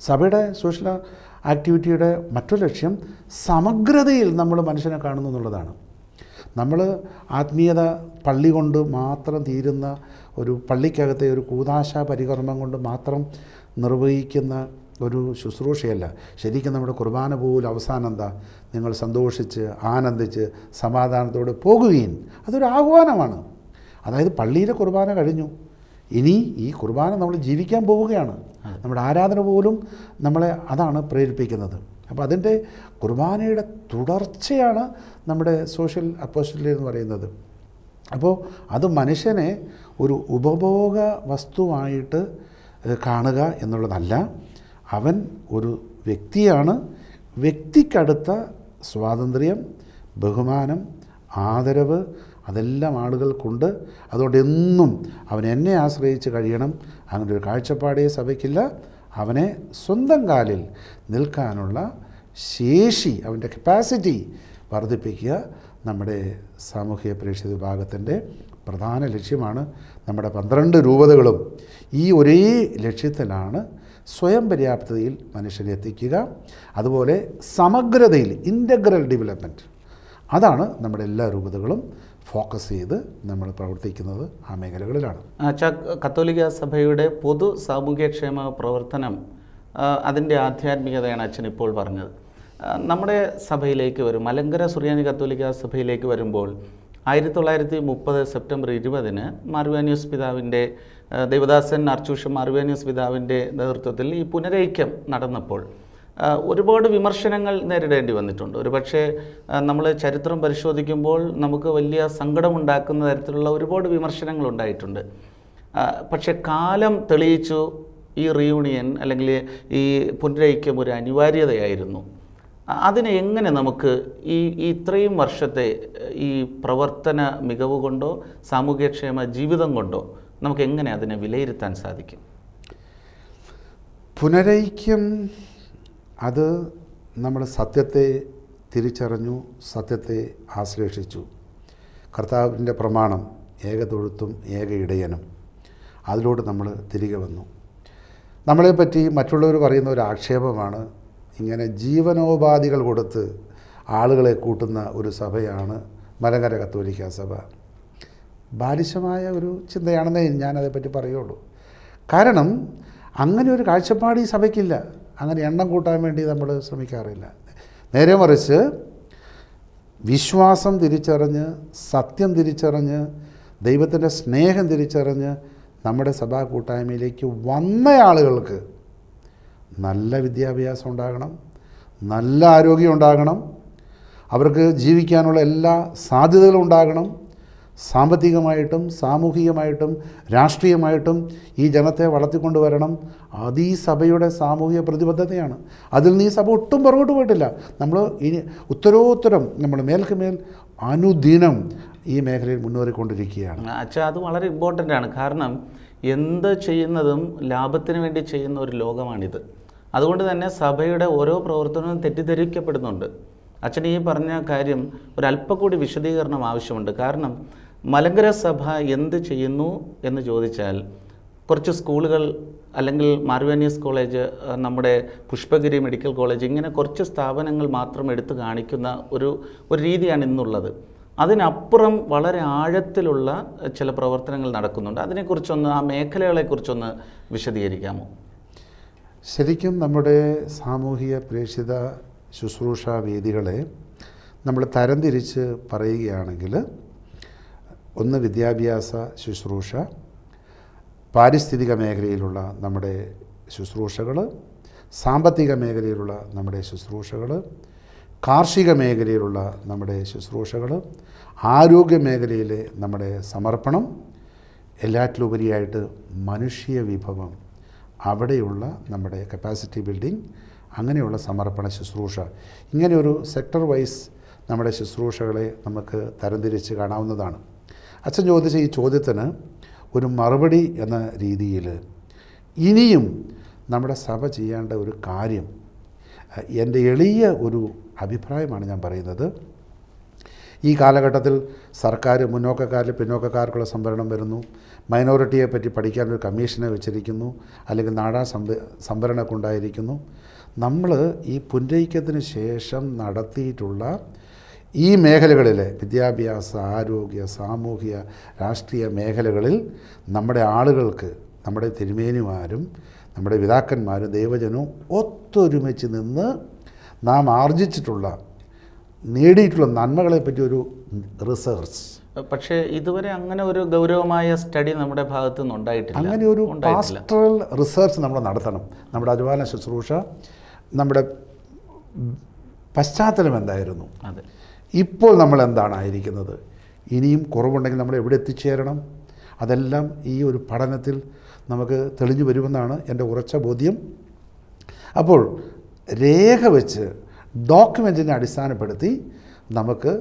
സഭയുടെ സോഷ്യൽ ആക്ടിവിറ്റിയുടെ മറ്റൊരു ലക്ഷ്യം സമഗ്രതയിൽ നമ്മൾ മനുഷ്യനെ കാണുന്നു എന്നുള്ളതാണ് നമ്മൾ ആത്മീയത പള്ളി കൊണ്ട് മാത്രം തീരുന്ന ഒരു പള്ളിക്കകത്തെ ഒരു കൂതാശ പരികർമ്മം കൊണ്ട് മാത്രം നിർവഹിക്കുന്ന ഒരു ശുശ്രൂഷയല്ല ശരിക്കും നമ്മുടെ കുർബാന പോലെ അവസാനം എന്താ നിങ്ങൾ സന്തോഷിച്ച് ആനന്ദിച്ച് സമാധാനത്തോടെ പോകുകയും അതൊരു ആഹ്വാനമാണ് അതായത് പള്ളിയിലെ കുർബാന കഴിഞ്ഞു ഇനി ഈ കുർബാന നമ്മൾ ജീവിക്കാൻ പോവുകയാണ് നമ്മുടെ ആരാധന പോലും നമ്മളെ അതാണ് പ്രേരിപ്പിക്കുന്നത് അപ്പോൾ അതിൻ്റെ കുർബാനയുടെ തുടർച്ചയാണ് നമ്മുടെ സോഷ്യൽ അപ്പോസ്റ്റലി എന്ന് പറയുന്നത് അപ്പോൾ അത് മനുഷ്യനെ ഒരു ഉപഭോഗ വസ്തുവായിട്ട് കാണുക എന്നുള്ളതല്ല അവൻ ഒരു വ്യക്തിയാണ് വ്യക്തിക്കടുത്ത സ്വാതന്ത്ര്യം ബഹുമാനം ആദരവ് അതെല്ലാം ആളുകൾക്കുണ്ട് അതുകൊണ്ട് എന്നും അവൻ എന്നെ ആശ്രയിച്ച് കഴിയണം അങ്ങനെ ഒരു കാഴ്ചപ്പാടേ സഭയ്ക്കില്ല അവനെ സ്വന്തം കാലിൽ നിൽക്കാനുള്ള ശേഷി അവൻ്റെ കപ്പാസിറ്റി വർദ്ധിപ്പിക്കുക നമ്മുടെ സാമൂഹിക പ്രേക്ഷിത വിഭാഗത്തിൻ്റെ പ്രധാന ലക്ഷ്യമാണ് നമ്മുടെ പന്ത്രണ്ട് രൂപതകളും ഈ ഒരേ ലക്ഷ്യത്തിലാണ് സ്വയം പര്യാപ്തതയിൽ മനുഷ്യനെ എത്തിക്കുക അതുപോലെ സമഗ്രതയിൽ ഇൻ്റഗ്രൽ ഡെവലപ്മെൻറ്റ് അതാണ് നമ്മുടെ എല്ലാ രൂപതകളും ഫോക്കസ് ചെയ്ത് നമ്മൾ പ്രവർത്തിക്കുന്നത് ആ മേഖലകളിലാണ്
കത്തോലിക്ക സഭയുടെ പൊതു സാമൂഹ്യക്ഷേമ പ്രവർത്തനം അതിൻ്റെ ആധ്യാത്മികതയാണ് അച്ഛൻ ഇപ്പോൾ പറഞ്ഞത് നമ്മുടെ സഭയിലേക്ക് വരും മലങ്കര സുറിയാനി കത്തോലിക്ക സഭയിലേക്ക് വരുമ്പോൾ ആയിരത്തി തൊള്ളായിരത്തി മുപ്പത് സെപ്റ്റംബർ ഇരുപതിന് മാർവാനിയസ് പിതാവിൻ്റെ ദേവദാസൻ അർച്ചൂഷ മാർവാനിയസ് പിതാവിൻ്റെ നേതൃത്വത്തിൽ ഈ പുനരൈക്യം നടന്നപ്പോൾ ഒരുപാട് വിമർശനങ്ങൾ നേരിടേണ്ടി വന്നിട്ടുണ്ട് ഒരുപക്ഷെ നമ്മൾ ചരിത്രം പരിശോധിക്കുമ്പോൾ നമുക്ക് വലിയ സങ്കടമുണ്ടാക്കുന്ന തരത്തിലുള്ള ഒരുപാട് വിമർശനങ്ങൾ ഉണ്ടായിട്ടുണ്ട് പക്ഷേ കാലം തെളിയിച്ചു ഈ റീയൂണിയൻ അല്ലെങ്കിൽ ഈ പുനരൈക്യം ഒരു അനിവാര്യതയായിരുന്നു അതിനെ എങ്ങനെ നമുക്ക് ഈ ഇത്രയും വർഷത്തെ ഈ പ്രവർത്തന മികവ് കൊണ്ടോ സാമൂഹ്യക്ഷേമ ജീവിതം കൊണ്ടോ നമുക്ക് എങ്ങനെ അതിനെ വിലയിരുത്താൻ
സാധിക്കും പുനരൈക്യം അത് നമ്മൾ സത്യത്തെ തിരിച്ചറിഞ്ഞു സത്യത്തെ ആശ്ലേഷിച്ചു കർത്താവിൻ്റെ പ്രമാണം തൊഴുത്തും ഏക ഇടയനും അതിലോട്ട് നമ്മൾ തിരികെ വന്നു നമ്മളെപ്പറ്റി മറ്റുള്ളവർ പറയുന്ന ഒരു ആക്ഷേപമാണ് ഇങ്ങനെ ജീവനോപാധികൾ കൊടുത്ത് ആളുകളെ കൂട്ടുന്ന ഒരു സഭയാണ് മലങ്കര കത്തോലിക്ക സഭ ബാലിശമായ ഒരു ചിന്തയാണെന്നേ ഞാനതേപ്പറ്റി പറയുള്ളൂ കാരണം അങ്ങനെ ഒരു കാഴ്ചപ്പാട് ഈ സഭയ്ക്കില്ല അങ്ങനെ എണ്ണം കൂട്ടാൻ വേണ്ടി നമ്മൾ ശ്രമിക്കാറില്ല നേരെ മറിച്ച് വിശ്വാസം തിരിച്ചറിഞ്ഞ് സത്യം തിരിച്ചറിഞ്ഞ് ദൈവത്തിൻ്റെ സ്നേഹം തിരിച്ചറിഞ്ഞ് നമ്മുടെ സഭാ കൂട്ടായ്മയിലേക്ക് വന്ന ആളുകൾക്ക് നല്ല വിദ്യാഭ്യാസം ഉണ്ടാകണം നല്ല ആരോഗ്യം ഉണ്ടാകണം അവർക്ക് ജീവിക്കാനുള്ള എല്ലാ സാധ്യതകളും ഉണ്ടാകണം സാമ്പത്തികമായിട്ടും സാമൂഹികമായിട്ടും രാഷ്ട്രീയമായിട്ടും ഈ ജനത്തെ വളർത്തിക്കൊണ്ടുവരണം അത് ഈ സഭയുടെ സാമൂഹിക പ്രതിബദ്ധതയാണ് അതിൽ നിന്ന് ഈ സഭ ഒട്ടും പുറകോട്ട് പോയിട്ടില്ല നമ്മൾ ഇനി ഉത്തരോത്തരം നമ്മൾ മേൽ അനുദിനം ഈ മേഖലയിൽ മുന്നേറിക്കൊണ്ടിരിക്കുകയാണ്
അച്ഛാ അത് വളരെ ഇമ്പോർട്ടൻ്റ് ആണ് കാരണം എന്ത് ചെയ്യുന്നതും ലാഭത്തിന് വേണ്ടി ചെയ്യുന്ന ഒരു ലോകമാണിത് അതുകൊണ്ട് തന്നെ സഭയുടെ ഓരോ പ്രവർത്തനവും തെറ്റിദ്ധരിക്കപ്പെടുന്നുണ്ട് അച്ഛൻ ഈ പറഞ്ഞ കാര്യം ഒരല്പം കൂടി വിശദീകരണം ആവശ്യമുണ്ട് കാരണം മലങ്കര സഭ എന്ത് ചെയ്യുന്നു എന്ന് ചോദിച്ചാൽ കുറച്ച് സ്കൂളുകൾ അല്ലെങ്കിൽ മാർവേനിയസ് കോളേജ് നമ്മുടെ പുഷ്പഗിരി മെഡിക്കൽ കോളേജ് ഇങ്ങനെ കുറച്ച് സ്ഥാപനങ്ങൾ മാത്രം എടുത്തു കാണിക്കുന്ന ഒരു ഒരു രീതിയാണ് ഇന്നുള്ളത് അതിനപ്പുറം വളരെ ആഴത്തിലുള്ള ചില പ്രവർത്തനങ്ങൾ നടക്കുന്നുണ്ട് അതിനെക്കുറിച്ചൊന്ന് ആ മേഖലകളെക്കുറിച്ചൊന്ന് വിശദീകരിക്കാമോ
ശരിക്കും നമ്മുടെ സാമൂഹിക പ്രേക്ഷിത ശുശ്രൂഷ വേദികളെ നമ്മൾ തരംതിരിച്ച് പറയുകയാണെങ്കിൽ ഒന്ന് വിദ്യാഭ്യാസ ശുശ്രൂഷ പാരിസ്ഥിതിക മേഖലയിലുള്ള നമ്മുടെ ശുശ്രൂഷകൾ സാമ്പത്തിക മേഖലയിലുള്ള നമ്മുടെ ശുശ്രൂഷകൾ കാർഷിക മേഖലയിലുള്ള നമ്മുടെ ശുശ്രൂഷകൾ ആരോഗ്യ മേഖലയിലെ നമ്മുടെ സമർപ്പണം എല്ലാറ്റിലുപരിയായിട്ട് മനുഷ്യ വിഭവം അവിടെയുള്ള നമ്മുടെ കപ്പാസിറ്റി ബിൽഡിംഗ് അങ്ങനെയുള്ള സമർപ്പണ ശുശ്രൂഷ ഇങ്ങനെ ഒരു സെക്ടർ വൈസ് നമ്മുടെ ശുശ്രൂഷകളെ നമുക്ക് തരംതിരിച്ച് കാണാവുന്നതാണ് അച്ഛൻ ചോദിച്ച ഈ ചോദ്യത്തിന് ഒരു മറുപടി എന്ന രീതിയിൽ ഇനിയും നമ്മുടെ സഭ ചെയ്യേണ്ട ഒരു കാര്യം എൻ്റെ എളിയ ഒരു അഭിപ്രായമാണ് ഞാൻ പറയുന്നത് ഈ കാലഘട്ടത്തിൽ സർക്കാർ മുന്നോക്കക്കാരിൽ പിന്നോക്കക്കാർക്കുള്ള സംവരണം വരുന്നു മൈനോറിറ്റിയെ പറ്റി പഠിക്കാൻ ഒരു കമ്മീഷനെ വെച്ചിരിക്കുന്നു അല്ലെങ്കിൽ നാടാ സംവ സംവരണമൊക്കെ ഉണ്ടായിരിക്കുന്നു നമ്മൾ ഈ പുന്നയിക്കത്തിന് ശേഷം നടത്തിയിട്ടുള്ള ഈ മേഖലകളിലെ വിദ്യാഭ്യാസ ആരോഗ്യ സാമൂഹിക രാഷ്ട്രീയ മേഖലകളിൽ നമ്മുടെ ആളുകൾക്ക് നമ്മുടെ തിരുമേനിമാരും നമ്മുടെ പിതാക്കന്മാരും ദൈവജനവും ഒത്തൊരുമിച്ച് നിന്ന് നാം ആർജിച്ചിട്ടുള്ള നേടിയിട്ടുള്ള നന്മകളെപ്പറ്റി ഒരു റിസർച്ച്
പക്ഷേ ഇതുവരെ അങ്ങനെ ഒരു ഗൗരവമായ സ്റ്റഡി നമ്മുടെ ഭാഗത്തു നിന്ന് ഉണ്ടായിട്ടില്ല അങ്ങനെ ഒരു പാസ്റ്ററൽ
റിസർച്ച് നമ്മൾ നടത്തണം നമ്മുടെ അജുവാന ശുശ്രൂഷ നമ്മുടെ പശ്ചാത്തലം എന്തായിരുന്നു അതെ ഇപ്പോൾ നമ്മൾ എന്താണ് ആയിരിക്കുന്നത് ഇനിയും കുറവുണ്ടെങ്കിൽ നമ്മൾ എവിടെ എത്തിച്ചേരണം അതെല്ലാം ഈ ഒരു പഠനത്തിൽ നമുക്ക് തെളിഞ്ഞു വരുമെന്നാണ് എൻ്റെ ഉറച്ച ബോധ്യം അപ്പോൾ രേഖ വെച്ച് ഡോക്യുമെൻറ്റിനെ അടിസ്ഥാനപ്പെടുത്തി നമുക്ക്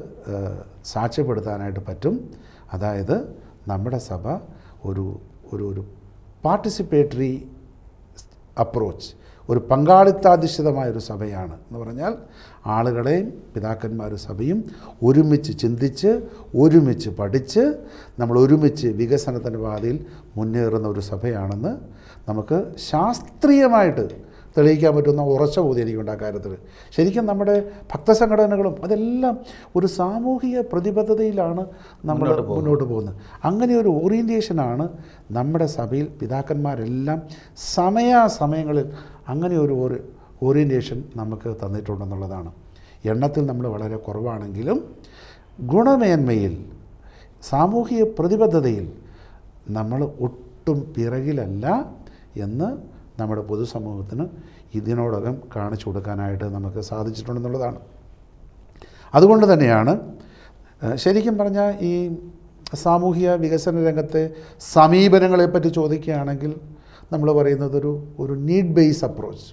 സാക്ഷ്യപ്പെടുത്താനായിട്ട് പറ്റും അതായത് നമ്മുടെ സഭ ഒരു ഒരു ഒരു പാർട്ടിസിപ്പേറ്ററി അപ്രോച്ച് ഒരു പങ്കാളിത്താധിഷ്ഠിതമായൊരു സഭയാണ് എന്ന് പറഞ്ഞാൽ ആളുകളെയും പിതാക്കന്മാരും സഭയും ഒരുമിച്ച് ചിന്തിച്ച് ഒരുമിച്ച് പഠിച്ച് നമ്മൾ ഒരുമിച്ച് വികസനത്തിൻ്റെ പാതയിൽ മുന്നേറുന്ന ഒരു സഭയാണെന്ന് നമുക്ക് ശാസ്ത്രീയമായിട്ട് തെളിയിക്കാൻ പറ്റുന്ന ഉറച്ച ബോധ്യം എനിക്കുണ്ട് ആ കാര്യത്തിൽ ശരിക്കും നമ്മുടെ ഭക്തസംഘടനകളും അതെല്ലാം ഒരു സാമൂഹിക പ്രതിബദ്ധതയിലാണ് നമ്മൾ മുന്നോട്ട് പോകുന്നത് അങ്ങനെ ഒരു ഓറിയൻറ്റേഷനാണ് നമ്മുടെ സഭയിൽ പിതാക്കന്മാരെല്ലാം സമയാസമയങ്ങളിൽ അങ്ങനെ ഒരു ഓറിയൻറ്റേഷൻ നമുക്ക് തന്നിട്ടുണ്ടെന്നുള്ളതാണ് എണ്ണത്തിൽ നമ്മൾ വളരെ കുറവാണെങ്കിലും ഗുണമേന്മയിൽ സാമൂഹിക പ്രതിബദ്ധതയിൽ നമ്മൾ ഒട്ടും പിറകിലല്ല എന്ന് നമ്മുടെ പൊതുസമൂഹത്തിന് ഇതിനോടകം കാണിച്ചു കൊടുക്കാനായിട്ട് നമുക്ക് സാധിച്ചിട്ടുണ്ടെന്നുള്ളതാണ് അതുകൊണ്ട് തന്നെയാണ് ശരിക്കും പറഞ്ഞാൽ ഈ സാമൂഹിക വികസന രംഗത്തെ സമീപനങ്ങളെപ്പറ്റി ചോദിക്കുകയാണെങ്കിൽ നമ്മൾ പറയുന്നതൊരു ഒരു നീഡ് ബേസ് അപ്രോച്ച്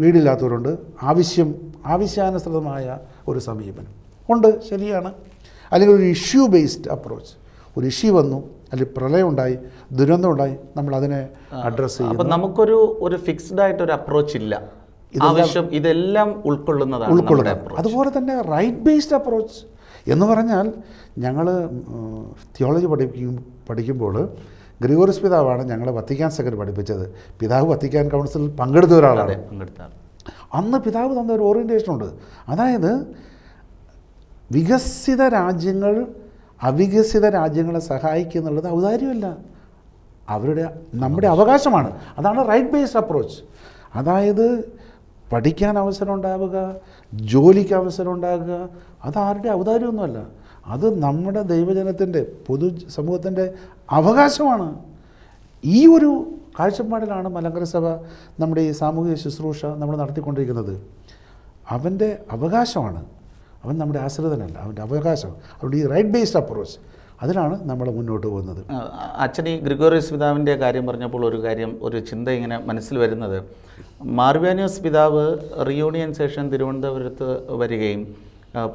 വീടില്ലാത്തവരുണ്ട് ആവശ്യം ആവശ്യാനുസൃതമായ ഒരു സമീപനം ഉണ്ട് ശരിയാണ് അല്ലെങ്കിൽ ഒരു ഇഷ്യൂ ബേസ്ഡ് അപ്രോച്ച് ഒരു ഇഷ്യൂ വന്നു അല്ലെങ്കിൽ പ്രളയം ഉണ്ടായി ദുരന്തം ഉണ്ടായി നമ്മൾ അതിനെ
അഡ്രസ്സ് ചെയ്യും നമുക്കൊരു ഒരു ഫിക്സ്ഡ് ആയിട്ട് ഒരു അപ്രോച്ച് ഇല്ല ആവശ്യം ഇതെല്ലാം ഉൾക്കൊള്ളുന്നതാണ് ഉൾക്കൊള്ളുന്ന
അതുപോലെ തന്നെ റൈറ്റ് ബേസ്ഡ് അപ്രോച്ച് എന്ന് പറഞ്ഞാൽ ഞങ്ങൾ തിയോളജി പഠിപ്പിക്കും പഠിക്കുമ്പോൾ ഗ്രിഗോറിസ് പിതാവാണ് ഞങ്ങളെ വത്തിക്കാൻ സെക്രട്ടറി പഠിപ്പിച്ചത് പിതാവ് വത്തിക്കാൻ കൗൺസിലിൽ പങ്കെടുത്ത ഒരാളാണ് അന്ന് പിതാവ് തന്ന ഒരു ഓറിയൻറ്റേഷനുണ്ട് അതായത് വികസിത രാജ്യങ്ങൾ അവികസിത രാജ്യങ്ങളെ സഹായിക്കുക എന്നുള്ളത് ഔദാര്യമല്ല അവരുടെ നമ്മുടെ അവകാശമാണ് അതാണ് റൈറ്റ് ബേസ്ഡ് അപ്രോച്ച് അതായത് പഠിക്കാൻ അവസരം ഉണ്ടാവുക ജോലിക്ക് അവസരം ഉണ്ടാകുക അതാരുടെ ഔദാര്യമൊന്നുമല്ല അത് നമ്മുടെ ദൈവജനത്തിൻ്റെ പൊതു സമൂഹത്തിൻ്റെ അവകാശമാണ് ഈ ഒരു കാഴ്ചപ്പാടിലാണ് മലങ്കര സഭ നമ്മുടെ ഈ സാമൂഹിക ശുശ്രൂഷ നമ്മൾ നടത്തിക്കൊണ്ടിരിക്കുന്നത് അവൻ്റെ അവകാശമാണ് അവൻ നമ്മുടെ ആശ്രിതനല്ല അവൻ്റെ അവകാശം അതുകൊണ്ട് ഈ റൈറ്റ് ബേസ്ഡ് അപ്രോച്ച് അതിനാണ് നമ്മൾ മുന്നോട്ട് പോകുന്നത്
അച്ഛൻ ഈ ഗ്രിഗോറിയസ് പിതാവിൻ്റെ കാര്യം പറഞ്ഞപ്പോൾ ഒരു കാര്യം ഒരു ചിന്ത ഇങ്ങനെ മനസ്സിൽ വരുന്നത് മാർവാനിയസ് പിതാവ് റിയൂണിയൻ സെഷൻ തിരുവനന്തപുരത്ത് വരികയും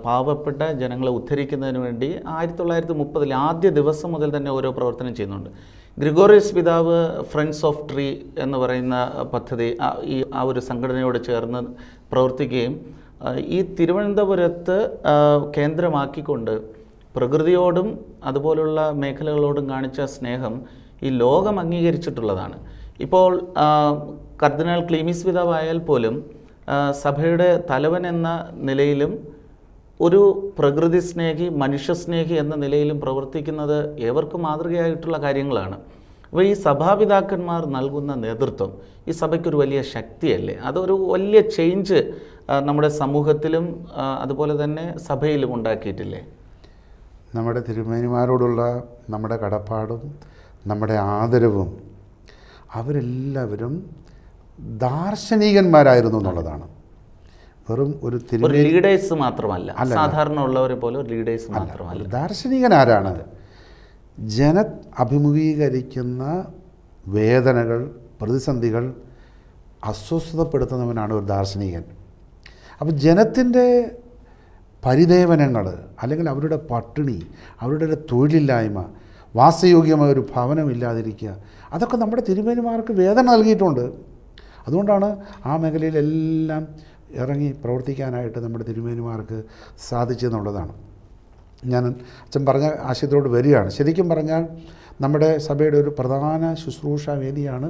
പാവപ്പെട്ട ജനങ്ങളെ ഉദ്ധരിക്കുന്നതിന് വേണ്ടി ആയിരത്തി തൊള്ളായിരത്തി മുപ്പതിൽ ആദ്യ ദിവസം മുതൽ തന്നെ ഓരോ പ്രവർത്തനം ചെയ്യുന്നുണ്ട് ഗ്രിഗോറിയസ് പിതാവ് ഫ്രണ്ട്സ് ഓഫ് ട്രീ എന്ന് പറയുന്ന പദ്ധതി ഈ ആ ഒരു സംഘടനയോട് ചേർന്ന് പ്രവർത്തിക്കുകയും ഈ തിരുവനന്തപുരത്ത് കേന്ദ്രമാക്കിക്കൊണ്ട് പ്രകൃതിയോടും അതുപോലുള്ള മേഖലകളോടും കാണിച്ച സ്നേഹം ഈ ലോകം അംഗീകരിച്ചിട്ടുള്ളതാണ് ഇപ്പോൾ കർദിനാൾ ക്ലീമിസ് പിതാവായാൽ പോലും സഭയുടെ തലവൻ എന്ന നിലയിലും ഒരു പ്രകൃതി സ്നേഹി മനുഷ്യസ്നേഹി എന്ന നിലയിലും പ്രവർത്തിക്കുന്നത് ഏവർക്കും മാതൃകയായിട്ടുള്ള കാര്യങ്ങളാണ് അപ്പോൾ ഈ സഭാപിതാക്കന്മാർ നൽകുന്ന നേതൃത്വം ഈ സഭയ്ക്കൊരു വലിയ ശക്തിയല്ലേ അതൊരു വലിയ ചേഞ്ച് നമ്മുടെ സമൂഹത്തിലും അതുപോലെ തന്നെ സഭയിലും ഉണ്ടാക്കിയിട്ടില്ലേ
നമ്മുടെ തിരുമേനിമാരോടുള്ള നമ്മുടെ കടപ്പാടും നമ്മുടെ ആദരവും അവരെല്ലാവരും ദാർശനികന്മാരായിരുന്നു എന്നുള്ളതാണ് വെറും ഒരു ലീഡേഴ്സ്
മാത്രമല്ല സാധാരണ ഉള്ളവരെ പോലെ ലീഡേഴ്സ് മാത്രമല്ല
ദാർശനികൻ ആരാണ് ജന അഭിമുഖീകരിക്കുന്ന വേദനകൾ പ്രതിസന്ധികൾ അസ്വസ്ഥതപ്പെടുത്തുന്നവനാണ് ഒരു ദാർശനികൻ അപ്പോൾ ജനത്തിൻ്റെ പരിദേവനങ്ങൾ അല്ലെങ്കിൽ അവരുടെ പട്ടിണി അവരുടെ തൊഴിലില്ലായ്മ വാസയോഗ്യമായ ഒരു ഭവനമില്ലാതിരിക്കുക അതൊക്കെ നമ്മുടെ തിരുമേനിമാർക്ക് വേദന നൽകിയിട്ടുണ്ട് അതുകൊണ്ടാണ് ആ മേഖലയിലെല്ലാം ഇറങ്ങി പ്രവർത്തിക്കാനായിട്ട് നമ്മുടെ തിരുമേനിമാർക്ക് സാധിച്ചതെന്നുള്ളതാണ് ഞാൻ അച്ഛൻ പറഞ്ഞ ആശയത്തിലോട്ട് വരികയാണ് ശരിക്കും പറഞ്ഞാൽ നമ്മുടെ സഭയുടെ ഒരു പ്രധാന ശുശ്രൂഷ വേദിയാണ്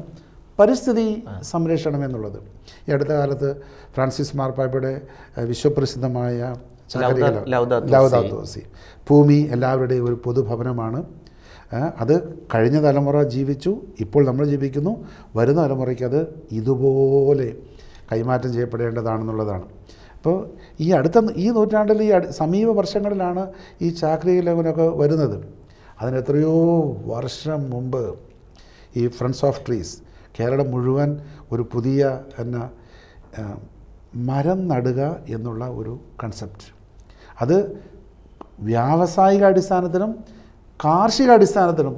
പരിസ്ഥിതി സംരക്ഷണം എന്നുള്ളത് ഈ അടുത്ത കാലത്ത് ഫ്രാൻസിസ് മാർപ്പാപ്പയുടെ വിശ്വപ്രസിദ്ധമായ ലൗദാത്തോസി ഭൂമി എല്ലാവരുടെയും ഒരു പൊതുഭവനമാണ് അത് കഴിഞ്ഞ തലമുറ ജീവിച്ചു ഇപ്പോൾ നമ്മൾ ജീവിക്കുന്നു വരുന്ന തലമുറയ്ക്ക് അത് ഇതുപോലെ കൈമാറ്റം ചെയ്യപ്പെടേണ്ടതാണെന്നുള്ളതാണ് അപ്പോൾ ഈ അടുത്ത ഈ നൂറ്റാണ്ടിൽ ഈ സമീപ വർഷങ്ങളിലാണ് ഈ ചാക്രി ലഘുനൊക്കെ വരുന്നത് അതിന് എത്രയോ വർഷം മുമ്പ് ഈ ഫ്രണ്ട്സ് ഓഫ് ട്രീസ് കേരളം മുഴുവൻ ഒരു പുതിയ എന്നാ മരം നടുക എന്നുള്ള ഒരു കൺസെപ്റ്റ് അത് വ്യാവസായിക അടിസ്ഥാനത്തിലും കാർഷിക അടിസ്ഥാനത്തിലും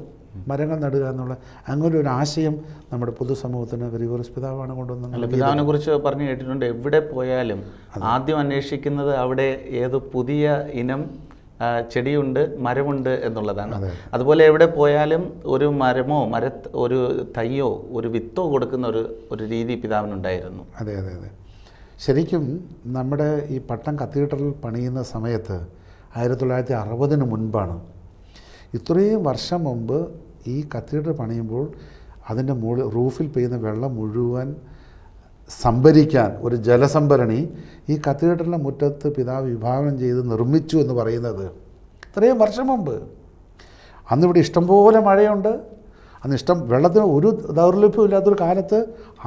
മരങ്ങൾ നടുക എന്നുള്ള അങ്ങനെ ഒരു ആശയം നമ്മുടെ പൊതുസമൂഹത്തിന് ഗ്രിഗോറിയസ് പിതാവാണ് കൊണ്ടുവന്നത് പിതാവിനെ
കുറിച്ച് പറഞ്ഞു കേട്ടിട്ടുണ്ട് എവിടെ പോയാലും ആദ്യം അന്വേഷിക്കുന്നത് അവിടെ ഏത് പുതിയ ഇനം ചെടിയുണ്ട് മരമുണ്ട് എന്നുള്ളതാണ് അതുപോലെ എവിടെ പോയാലും ഒരു മരമോ മര ഒരു തയ്യോ ഒരു വിത്തോ കൊടുക്കുന്ന ഒരു ഒരു രീതി പിതാവിനുണ്ടായിരുന്നു
അതെ അതെ അതെ ശരിക്കും നമ്മുടെ ഈ പട്ടം കത്തീഡ്രൽ പണിയുന്ന സമയത്ത് ആയിരത്തി തൊള്ളായിരത്തി അറുപതിന് മുൻപാണ് ഇത്രയും വർഷം മുമ്പ് ഈ കത്തീഡ്രൽ പണിയുമ്പോൾ അതിൻ്റെ മുകളിൽ റൂഫിൽ പെയ്യുന്ന വെള്ളം മുഴുവൻ സംഭരിക്കാൻ ഒരു ജലസംഭരണി ഈ കത്തീഡ്രലിൻ്റെ മുറ്റത്ത് പിതാവ് വിഭാവനം ചെയ്ത് നിർമ്മിച്ചു എന്ന് പറയുന്നത് ഇത്രയും വർഷം മുമ്പ് അന്നിവിടെ ഇഷ്ടംപോലെ മഴയുണ്ട് അന്ന് ഇഷ്ടം വെള്ളത്തിന് ഒരു ദൗർലഭ്യം ഇല്ലാത്തൊരു കാലത്ത്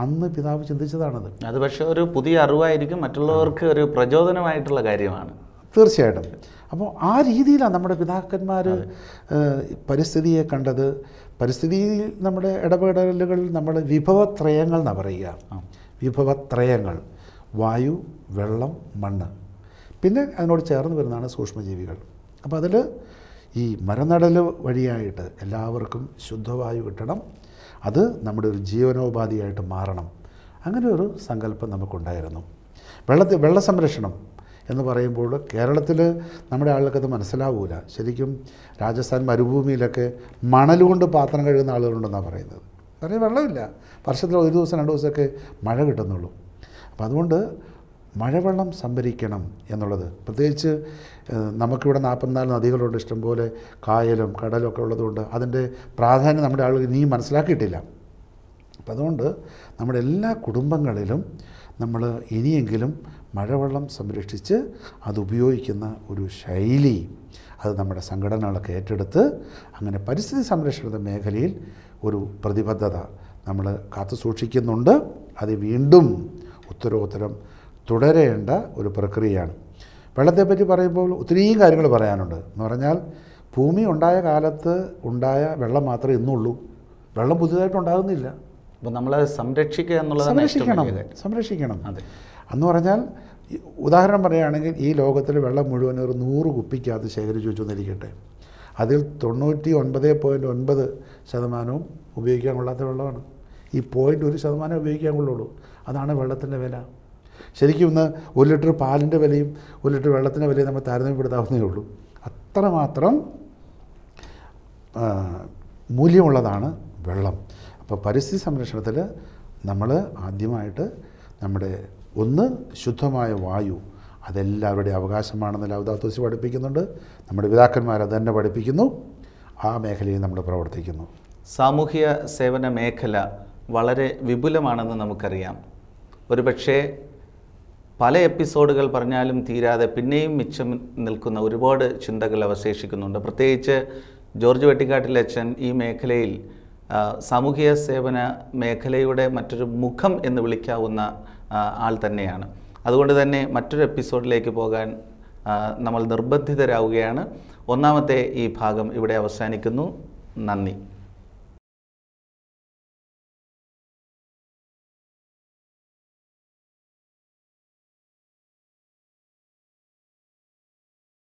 അന്ന് പിതാവ് ചിന്തിച്ചതാണത്
അത് പക്ഷേ ഒരു പുതിയ അറിവായിരിക്കും മറ്റുള്ളവർക്ക് ഒരു പ്രചോദനമായിട്ടുള്ള കാര്യമാണ്
തീർച്ചയായിട്ടും അപ്പോൾ ആ രീതിയിലാണ് നമ്മുടെ പിതാക്കന്മാർ പരിസ്ഥിതിയെ കണ്ടത് പരിസ്ഥിതിയിൽ നമ്മുടെ ഇടപെടലുകൾ നമ്മൾ വിഭവത്രയങ്ങൾ എന്നാണ് പറയുക വിഭവത്രയങ്ങൾ വായു വെള്ളം മണ്ണ് പിന്നെ അതിനോട് ചേർന്ന് വരുന്നതാണ് സൂക്ഷ്മജീവികൾ അപ്പോൾ അതിൽ ഈ മരനടൽ വഴിയായിട്ട് എല്ലാവർക്കും ശുദ്ധവായു കിട്ടണം അത് നമ്മുടെ ഒരു ജീവനോപാധിയായിട്ട് മാറണം അങ്ങനെ ഒരു സങ്കല്പം നമുക്കുണ്ടായിരുന്നു വെള്ളത്തിൽ വെള്ള സംരക്ഷണം എന്ന് പറയുമ്പോൾ കേരളത്തിൽ നമ്മുടെ ആളുകൾക്കത് മനസ്സിലാവൂല ശരിക്കും രാജസ്ഥാൻ മരുഭൂമിയിലൊക്കെ മണൽ കൊണ്ട് പാത്രം കഴുകുന്ന ആളുകളുണ്ടെന്നാണ് പറയുന്നത് കാരണം വെള്ളമില്ല വർഷത്തിൽ ഒരു ദിവസം രണ്ട് ദിവസമൊക്കെ മഴ കിട്ടുന്നുള്ളൂ അപ്പോൾ അതുകൊണ്ട് മഴവെള്ളം സംഭരിക്കണം എന്നുള്ളത് പ്രത്യേകിച്ച് നമുക്കിവിടെ നാൽപ്പത്തിനാല് നദികളുണ്ട് ഇഷ്ടംപോലെ കായലും കടലും ഒക്കെ ഉള്ളതുകൊണ്ട് അതിൻ്റെ പ്രാധാന്യം നമ്മുടെ ആളുകൾ ഇനിയും മനസ്സിലാക്കിയിട്ടില്ല അപ്പം അതുകൊണ്ട് നമ്മുടെ എല്ലാ കുടുംബങ്ങളിലും നമ്മൾ ഇനിയെങ്കിലും മഴവെള്ളം സംരക്ഷിച്ച് അത് ഉപയോഗിക്കുന്ന ഒരു ശൈലി അത് നമ്മുടെ സംഘടനകളൊക്കെ ഏറ്റെടുത്ത് അങ്ങനെ പരിസ്ഥിതി സംരക്ഷണ മേഖലയിൽ ഒരു പ്രതിബദ്ധത നമ്മൾ കാത്തു സൂക്ഷിക്കുന്നുണ്ട് അത് വീണ്ടും ഉത്തരോത്തരം തുടരേണ്ട ഒരു പ്രക്രിയയാണ് വെള്ളത്തെപ്പറ്റി പറയുമ്പോൾ ഒത്തിരിയും കാര്യങ്ങൾ പറയാനുണ്ട് എന്ന് പറഞ്ഞാൽ ഭൂമി ഉണ്ടായ കാലത്ത് ഉണ്ടായ വെള്ളം മാത്രമേ ഇന്നുള്ളൂ വെള്ളം പുതിയതായിട്ട് ഉണ്ടാകുന്നില്ല
സംരക്ഷിക്കുക എന്നുള്ളത് സംരക്ഷിക്കണം
സംരക്ഷിക്കണം എന്ന് പറഞ്ഞാൽ ഉദാഹരണം പറയുകയാണെങ്കിൽ ഈ ലോകത്തിൽ വെള്ളം മുഴുവൻ ഒരു നൂറ് കുപ്പിക്കകത്ത് ശേഖരിച്ചു വെച്ചെന്നിരിക്കട്ടെ അതിൽ തൊണ്ണൂറ്റി ഒൻപത് പോയിൻറ്റ് ഒൻപത് ശതമാനവും ഉപയോഗിക്കാൻ കൊള്ളാത്ത വെള്ളമാണ് ഈ പോയിൻറ്റ് ഒരു ശതമാനം ഉപയോഗിക്കാൻ കൊള്ളുള്ളൂ അതാണ് വെള്ളത്തിൻ്റെ വില ശരിക്കും ഇന്ന് ഒരു ലിറ്റർ പാലിൻ്റെ വിലയും ഒരു ലിറ്റർ വെള്ളത്തിൻ്റെ വിലയും നമ്മൾ താരതമ്യപ്പെടുത്താവുന്നേ ഉള്ളൂ അത്രമാത്രം മൂല്യമുള്ളതാണ് വെള്ളം അപ്പോൾ പരിസ്ഥിതി സംരക്ഷണത്തിൽ നമ്മൾ ആദ്യമായിട്ട് നമ്മുടെ ഒന്ന് ശുദ്ധമായ വായു അതെല്ലാവരുടെയും അവകാശമാണെന്ന് ലൗദാത്തോസ് പഠിപ്പിക്കുന്നുണ്ട് നമ്മുടെ പിതാക്കന്മാർ അത് തന്നെ പഠിപ്പിക്കുന്നു ആ മേഖലയിൽ നമ്മൾ പ്രവർത്തിക്കുന്നു
സാമൂഹ്യ സേവന മേഖല വളരെ വിപുലമാണെന്ന് നമുക്കറിയാം ഒരുപക്ഷേ പല എപ്പിസോഡുകൾ പറഞ്ഞാലും തീരാതെ പിന്നെയും മിച്ചം നിൽക്കുന്ന ഒരുപാട് ചിന്തകൾ അവശേഷിക്കുന്നുണ്ട് പ്രത്യേകിച്ച് ജോർജ് വെട്ടിക്കാട്ടിലച്ഛൻ ഈ മേഖലയിൽ സാമൂഹിക സേവന മേഖലയുടെ മറ്റൊരു മുഖം എന്ന് വിളിക്കാവുന്ന ആൾ തന്നെയാണ് അതുകൊണ്ട് തന്നെ മറ്റൊരു എപ്പിസോഡിലേക്ക് പോകാൻ നമ്മൾ നിർബന്ധിതരാവുകയാണ് ഒന്നാമത്തെ
ഈ ഭാഗം ഇവിടെ അവസാനിക്കുന്നു നന്ദി